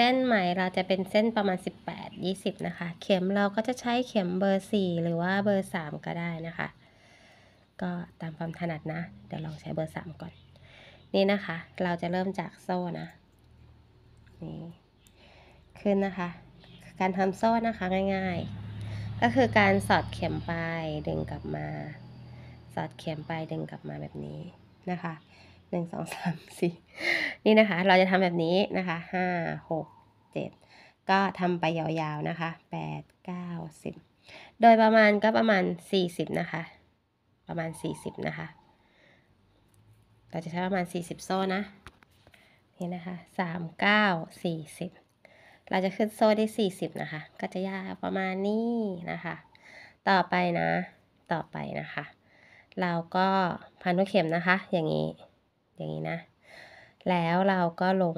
ส้นใหม่เราจะเป็นเส้นประมาณ 18 20 นะคะ เข็มเราก็จะใช้เข็มเบอร์ 4 หรือว่าเบอร์3ก็ได้นะคะ ก็ตามความถนัดนะเดี๋ยวลองใช้เบอร์3 ก่อน นี่นะคะ เราจะเริ่มจากโซ่นะนี่ขึ้นนะคะการทำโซ่นะคะง่ายๆ ก็คือการสอดเข็มไปดึงกลับมา สอดเข็มไปดึงกลับมาแบบนี้นะคะหนึ่งสองสามสี่นี่นะคะ เราจะทำแบบนี้นะคะห้าหกเจ็ดก็ทำไปยาวๆนะคะแปดเก้าสิบโดยประมาณก็ประมาณสี่สิบนะคะ ประมาณสี่สิบนะคะเราจะใช้ประมาณสี่สิบโซ่นะนี่นะคะสามเก้าสี่สิบเราจะขึ้นโซ่ได้สี่สิบนะคะก็จะยาวประมาณนี้นะคะต่อไปนะต่อไปนะคะ เราก็พันลูกเข็มนะคะอย่างนี้อย่างนี้นะ แล้วเราก็ลง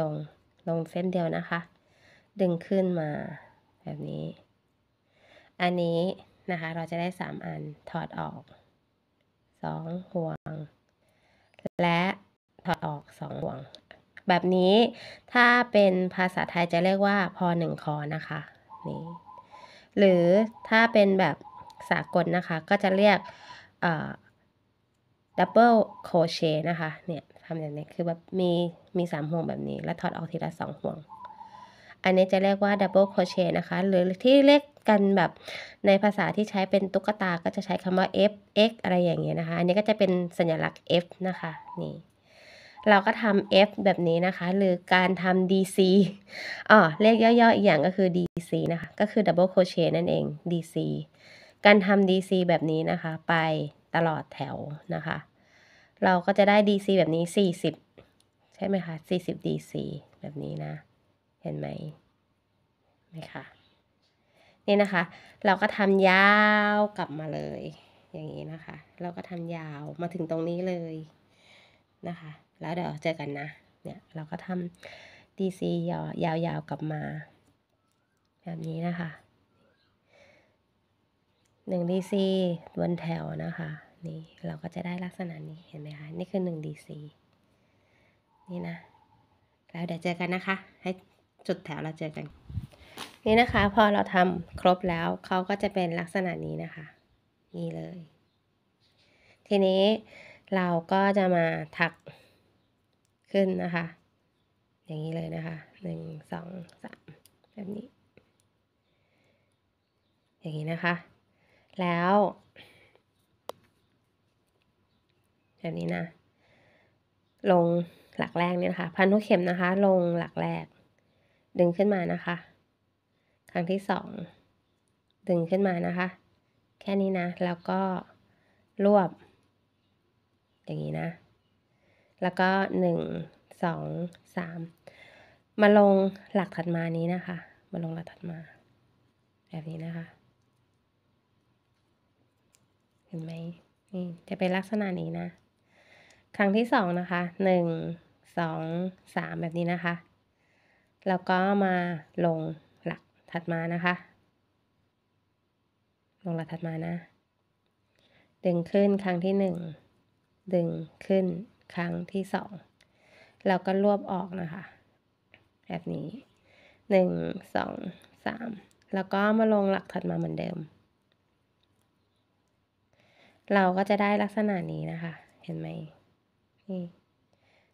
ลง ลงเส้นเดียวนะคะ ดึงขึ้นมาแบบนี้ อันนี้นะคะ เราจะได้สามอัน ถอดออกสองห่วง และถอดออกสองห่วง แบบนี้ถ้าเป็นภาษาไทยจะเรียกว่าพอหนึ่งคอนะคะ นี่ หรือถ้าเป็นแบบสากลนะคะก็จะเรียก เดับเบิลโคเชนะคะ เนี่ยทำอย่างนี้ คือแบบมี มีสามห่วงแบบนี้ แล้วถอดออกทีละสองห่วง อันนี้จะ เรียกว่าดับเบิลโคเชนะคะ หรือที่เรียกกันแบบในภาษาที่ใช้เป็นตุ๊กตา ก็จะใช้คำว่า f x อะไรอย่างเงี้ยนะคะ อันนี้ ก็จะเป็นสัญลักษณ์ f นะคะ นี่ เราก็ทำ F แบบนี้นะคะ หรือการทำ DC อ๋อเรียกย่อๆอีกอย่างก็คือ DC นะคะ ก็คือ double crochet นั่นเอง DC การทำ DC แบบนี้นะคะ ไปตลอดแถวนะคะ เราก็จะได้ DC แบบนี้ 40 ใช่ไหมคะ 40 DC แบบนี้นะ เห็นไหมไหมคะนี่นะคะ เราก็ทำยาวกลับมาเลย อย่างนี้นะคะ เราก็ทำยาวมาถึงตรงนี้เลยนะคะ แล้วเดี๋ยวเจอกันนะ เนี่ยเราก็ทำ DC ยาวยาวกลับมา แบบนี้นะคะหนึ่ง DC บนแถวนะคะนี้เราก็จะได้ลักษณะนี้เห็นไหมคะนี่คือ 1dc นี่นะ แล้วเดี๋ยวเจอกันนะคะ ให้จุดแถวเราเจอกัน นี่นะคะพอเราทำครบแล้วเขาก็จะเป็นลักษณะนี้นะคะ นี่เลย ทีนี้เราก็จะมาถักขึ้นนะคะ อย่างนี้เลยนะคะหนึ่งสองสามแบบนี้ อย่างนี้นะคะ แล้วแบบนี้นะลงหลักแรกเนี่ยนะคะ พันทุกเข็มนะคะ ลงหลักแรก ดึงขึ้นมานะคะ ครั้งที่สองดึงขึ้นมานะคะ แค่นี้นะ แล้วก็รวบ อย่างนี้นะ แล้วก็หนึ่งสองสามมาลงหลักถัดมานี้นะคะ มาลงหลักถัดมา แบบนี้นะคะ เห็นไหมนี่จะเป็นลักษณะนี้นะครั้งที่สองนะคะ หนึ่ง สอง สามแบบนี้นะคะ แล้วก็มาลงหลักถัดมานะคะ ลงหลักถัดมานะ ดึงขึ้นครั้งที่หนึ่ง ดึงขึ้น ครั้งที่สองแล้วก็รวบออกนะคะ แบบนี้ หนึ่ง สอง สาม แล้วก็มาลงหลักถัดมาเหมือนเดิม เราก็จะได้ลักษณะนี้นะคะ เห็นไหมนี่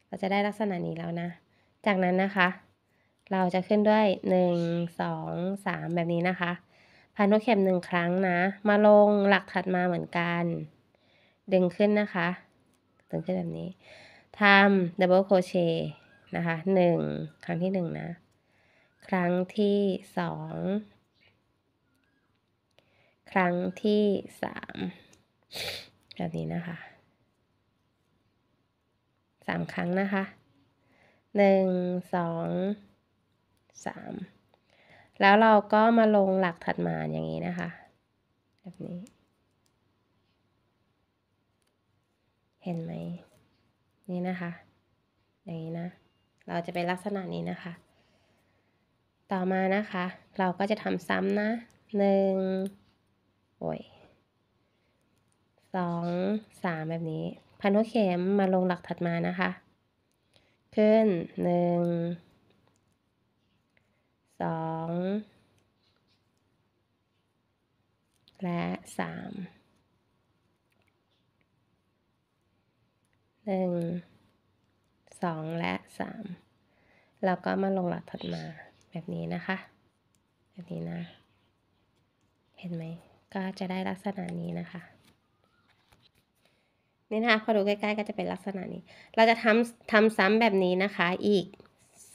เราจะได้ลักษณะนี้แล้วนะ จากนั้นนะคะ เราจะขึ้นด้วยหนึ่งงสอสามแบบนี้นะคะ พันนัวเข็มหนึ่งครั้งนะ มาลงหลักถัดมาเหมือนกัน ดึงขึ้นนะคะ ดึงขึ้นแบบนี้ทำดับเบิลโคเชนะคะหนึ่งครั้งที่หนึ่งนะ ครั้งที่สองครั้งที่สามแบบนี้นะคะสามครั้งนะคะหนึ่งสอสามแล้วเราก็มาลงหลักถัดมาอย่างนี้นะคะ แบบนี้ เห็นไหม นี่นะคะ อย่างนี้นะ เราจะเป็นลักษณะนี้นะคะ ต่อมานะคะ เราก็จะทำซ้ำนะหนึ่งโอ้ยสองสามแบบนี้พันหัวเข็มมาลงหลักถัดมานะคะ ขึ้นหนึ่งสองและสามหนึ่งสองและสามแล้วก็มาลงหลักถัดมาแบบนี้นะคะ แบบนี้นะ เห็นไหมก็จะได้ลักษณะนี้นะคะนี่นะคะพอดูใกล้ๆก็จะเป็นลักษณะนี้ เราจะทำทำซ้ำแบบนี้นะคะอีก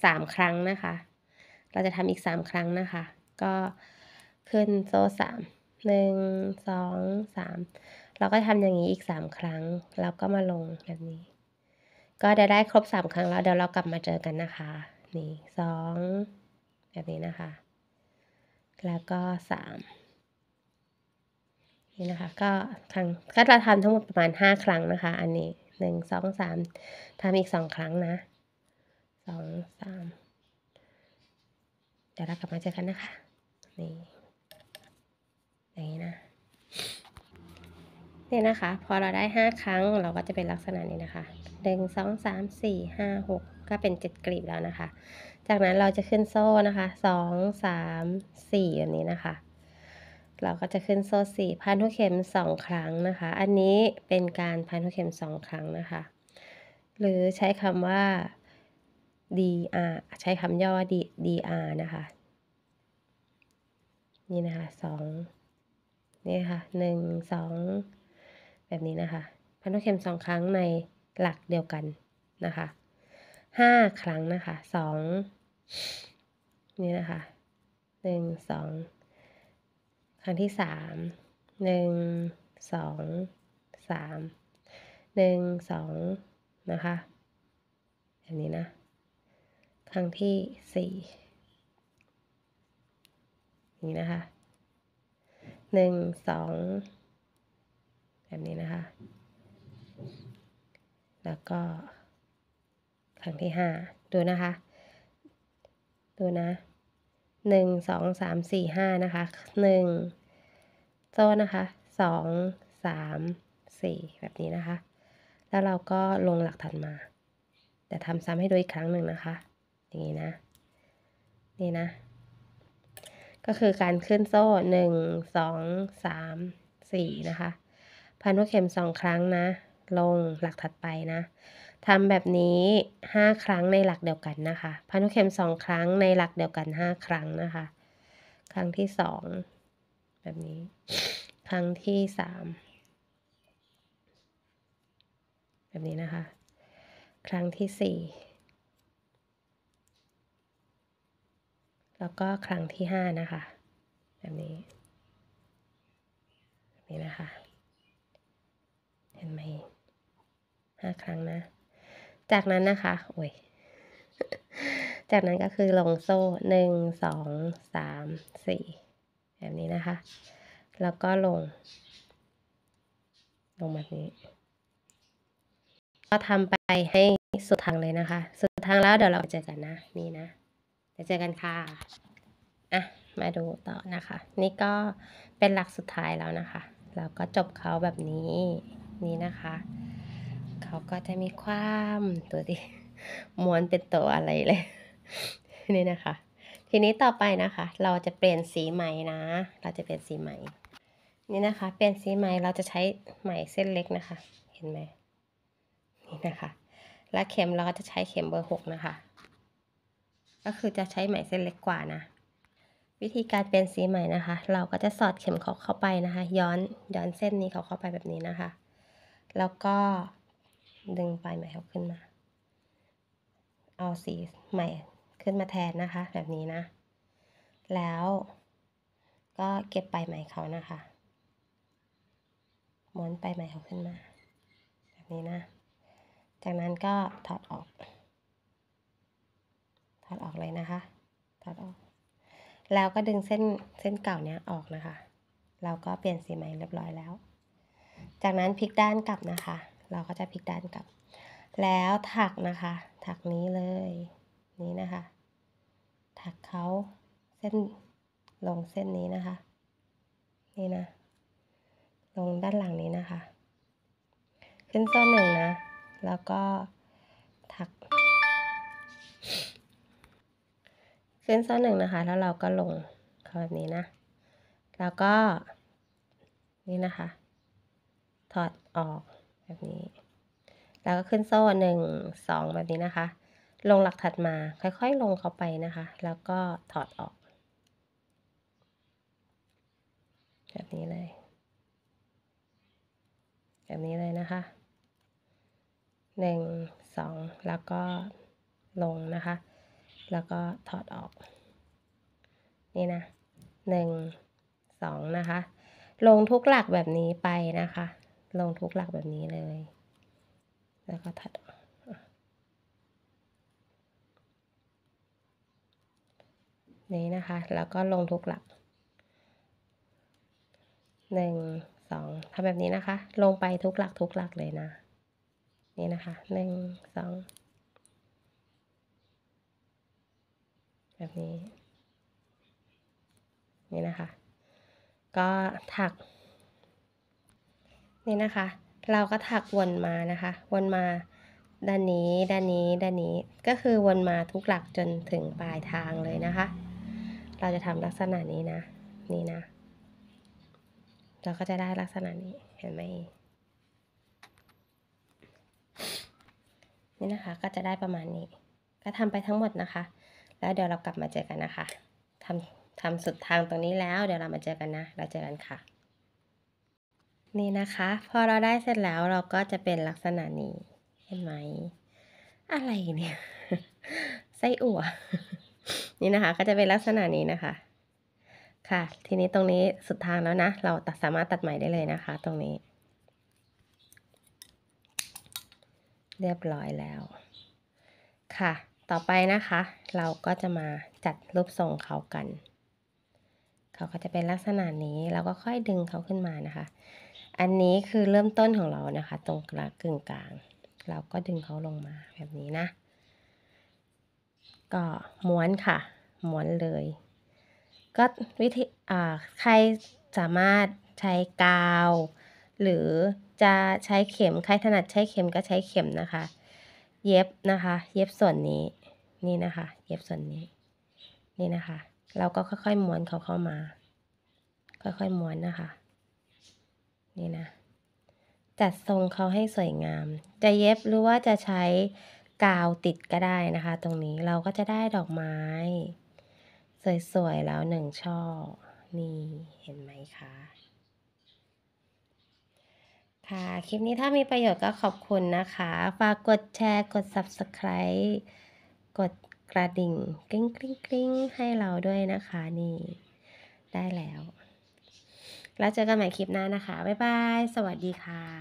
สามครั้งนะคะ เราจะทำอีกสามครั้งนะคะ ก็ขึ้นโซ่สามหนึ่งสองสามเราก็ทำอย่างนี้อีกสามครั้งแล้วก็มาลงแบบนี้ ก็จะได้ครบสามครั้งแล้วเดี๋ยวเรากลับมาเจอกันนะคะนี่สองแบบนี้นะคะแล้วก็สามนี่นะคะก็ครั้งก็จะทำทั้งหมดประมาณ5ครั้งนะคะ อันนี้ 1 2 3ทำอีก 2 ครั้งนะ2 3เดี๋ยวเรากลับมาเจอกันนะคะนี่อย่างนี้นะนี่นะคะ พอเราได้ 5 ครั้งเราก็จะเป็นลักษณะนี้นะคะ 1 2 3 4 5 6 ก็เป็น7กลีบแล้วนะคะ จากนั้นเราจะขึ้นโซ่นะคะ 2 3 4แบบนี้นะคะเราก็จะขึ้นโซ่สี่พันหัวเข็มสองครั้งนะคะ อันนี้เป็นการพันหัวเข็มสองครั้งนะคะ หรือใช้คำว่า dr ใช้คำย่อ dr นะคะ นี่นะคะสองนี่ค่ะหนึ่งสองแบบนี้นะคะพันัุเข็มสองครั้งในหลักเดียวกันนะคะห้าครั้งนะคะสองนี่นะคะหนึ่งสองครั้งที่สาม หนึ่งสองสาม หนึ่งสองนะคะอันนี้นะ ครั้งที่สี่นี่ นะคะ หนึ่งสองแบบนี้นะคะ แล้วก็ ครั้งที่ห้าดูนะคะ ดูนะหนึ่งงสสสอามี่ห้านะคะหนึ่งโซ่นะคะสสองามสี่แบบนี้นะคะ แล้วเราก็ลงหลักถัดมา แต่ทำซ้ำให้ดูอีกครั้งหนึ่งนะคะ อย่างนี้นะ นี่นะ ก็คือการขึ้นโซ่หนึ่งงสสอามสี่นะคะ พันหัวเข็มสองครั้งนะ ลงหลักถัดไปนะทำแบบนี้ 5 ครั้งในหลักเดียวกันนะคะ พันธุเข็ม2ครั้งในหลักเดียวกัน 5 ครั้งนะคะ ครั้งที่2แบบนี้ ครั้งที่ 3 แบบนี้นะคะ ครั้งที่ 4 แล้วก็ครั้งที่ 5 นะคะ แบบนี้แบบนี้นะคะ เห็นไหมห้าครั้งนะจากนั้นนะคะโอ้ย จากนั้นก็คือลงโซ่หนึ่งสองสามสี่แบบนี้นะคะ แล้วก็ลง ลงแบบนี้ ก็ทำไปให้สุดทางเลยนะคะ สุดทางแล้วเดี๋ยวเราเจอกันนะนี่นะเดี๋ยวเจอกันค่ะอ่ะ มาดูต่อนะคะ นี่ก็เป็นหลักสุดท้ายแล้วนะคะ เราก็จบเขาแบบนี้นี่นะคะเขาก็จะมีความตัวที่ม้วนเป็นตัวอะไรเลยนี่นะคะ ทีนี้ต่อไปนะคะ เราจะเปลี่ยนสีใหม่นะ เราจะเปลี่ยนสีใหม่นี่นะคะ เปลี่ยนสีใหม่เราจะใช้ไหมเส้นเล็กนะคะ เห็นไหมนี่นะคะ และเข็มเราก็จะใช้เข็มเบอร์หกนะคะ ก็คือจะใช้ไหมเส้นเล็กกว่านะวิธีการเปลี่ยนสีใหม่นะคะ เราก็จะสอดเข็มเขาเข้าไปนะคะย้อนย้อนเส้นนี้เขาเข้าไปแบบนี้นะคะแล้วก็ดึงปลายไหมเขาขึ้นมา เอาสี ใหม่ ขึ้นมาแทนนะคะ แบบนี้นะ แล้ว ก็เก็บปลายไหมเขานะคะม้วนปลายไหมเขาขึ้นมา แบบนี้นะ จากนั้นก็ถอดออก ถอดออกเลยนะคะ ถอดออก แล้วก็ดึงเส้นเส้น เก่าเนี้ยออกนะคะ เราก็เปลี่ยนสี ใหม่ เรียบร้อยแล้ว จากนั้นพลิกด้านกลับนะคะเราก็จะพลิกด้านกลับ แล้วถักนะคะ ถักนี้เลยนี้นะคะ ถักเขาเส้นลงเส้นนี้นะคะนี่นะลงด้านหลังนี้นะคะขึ้นซ้นหนึ่งนะ แล้วก็ถักขึ้นซ้นหนึ่งนะคะ แล้วเราก็ลงเขาแบบนี้นะ แล้วก็นี่นะคะ ถอดออกแบบนี้ แล้วก็ขึ้นโซ่หนึ่งสองแบบนี้นะคะ ลงหลักถัดมา ค่อยๆลงเข้าไปนะคะ แล้วก็ถอดออก แบบนี้เลย แบบนี้เลยนะคะหนึ่งสองแล้วก็ลงนะคะ แล้วก็ถอดออก นี่นะหนึ่งสองนะคะ ลงทุกหลักแบบนี้ไปนะคะลงทุกหลักแบบนี้เลย แล้วก็ถัด นี้นะคะ แล้วก็ลงทุกหลักหนึ่งสองทำแบบนี้นะคะ ลงไปทุกหลักทุกหลักเลยนะ นี่นะคะหนึ่งสองแบบนี้ นี่นะคะ ก็ถักนี่นะคะ เราก็ถักวนมานะคะ วนมาด้านนี้ด้านนี้ด้านนี้ก็คือวนมาทุกหลักจนถึงปลายทางเลยนะคะ เราจะทำลักษณะนี้นะนี่นะเราก็จะได้ลักษณะนี้เห็นไหมนี่นะคะก็จะได้ประมาณนี้ ก็ทำไปทั้งหมดนะคะ แล้วเดี๋ยวเรากลับมาเจอกันนะคะทำทำสุดทางตรงนี้แล้วเดี๋ยวเรามาเจอกันนะเราเจอกันค่ะนี่นะคะพอเราได้เสร็จแล้วเราก็จะเป็นลักษณะนี้ เห็นไหมอะไรเนี่ยไส้อั่ว นี่นะคะก็จะเป็นลักษณะนี้นะคะ ค่ะทีนี้ตรงนี้สุดทางแล้วนะเราตัดสามารถตัดใหม่ได้เลยนะคะ ตรงนี้ เรียบร้อยแล้ว ค่ะ ต่อไปนะคะ เราก็จะมาจัดรูปทรงเขากันเขาก็จะเป็นลักษณะนี้เราก็ค่อยดึงเขาขึ้นมานะคะอันนี้คือเริ่มต้นของเรานะคะ ตรงกลางกึ่งกลาง เราก็ดึงเขาลงมาแบบนี้นะ ก็ม้วนค่ะม้วนเลย ก็วิธีอ่าใครสามารถใช้กาว หรือจะใช้เข็มใครถนัดใช้เข็มก็ใช้เข็มนะคะ เย็บนะคะ เย็บส่วนนี้นี่นะคะ เย็บส่วนนี้ นี่นะคะ เราก็ค่อยๆม้วนเขาเข้ามา ค่อยๆม้วนนะคะนี่นะจัดทรงเขาให้สวยงาม จะเย็บหรือว่าจะใช้กาวติดก็ได้นะคะ ตรงนี้เราก็จะได้ดอกไม้ สวยๆ แล้วหนึ่งช่อ นี่เห็นไหมคะค่ะ คลิปนี้ถ้ามีประโยชน์ก็ขอบคุณนะคะฝากกดแชร์กด subscribe กดกระดิ่งกริ๊งกริ๊งกริ๊งให้เราด้วยนะคะ นี่ได้แล้วแล้วเจอกันใหม่คลิปหน้านะคะ บ๊ายบาย สวัสดีค่ะ